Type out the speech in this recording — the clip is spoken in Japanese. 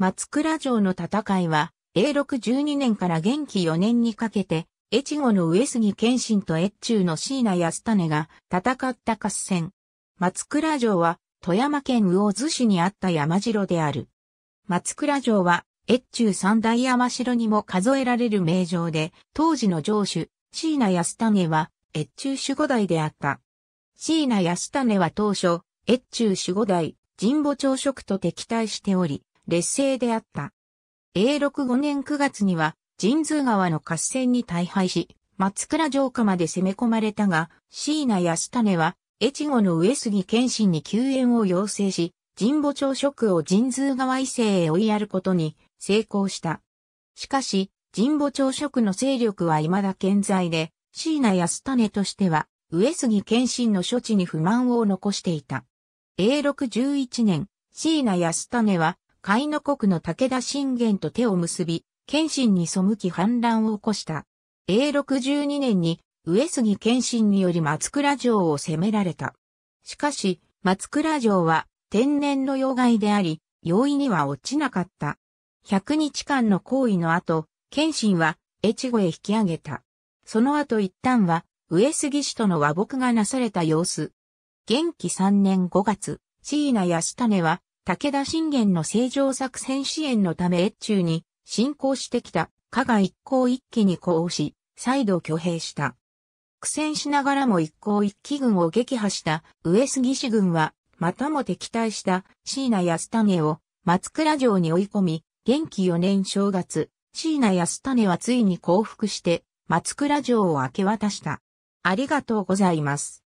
松倉城の戦いは、永禄12年から元気4年にかけて、越後の上杉謙信と越中の椎名安種が戦った合戦。松倉城は、富山県魚津市にあった山城である。松倉城は、越中三大山城にも数えられる名城で、当時の城主、椎名安種は、越中守護代であった。椎名安種は当初、越中守護代、神保朝食と敵対しており、劣勢であった。永禄5年9月には、神通川の合戦に大敗し、松倉城下まで攻め込まれたが、椎名安種は、越後の上杉謙信に救援を要請し、神保町職を神通川伊勢へ追いやることに成功した。しかし、神保町職の勢力は未だ健在で、椎名安種としては、上杉謙信の処置に不満を残していた。永禄11年、椎名安種は甲斐の国の武田信玄と手を結び、謙信に背き反乱を起こした。永禄12年に上杉謙信により松倉城を攻められた。しかし、松倉城は天然の要害であり、容易には落ちなかった。100日間の行為の後、謙信は越後へ引き上げた。その後一旦は、上杉氏との和睦がなされた様子。元気3年5月、椎名康種は武田信玄の正常作戦支援のため越中に進行してきた加賀一向一揆に呼応し、再度挙兵した。苦戦しながらも一向一揆軍を撃破した上杉氏軍は、またも敵対した椎名安種を松倉城に追い込み、元気4年正月、椎名安種はついに降伏して松倉城を明け渡した。ありがとうございます。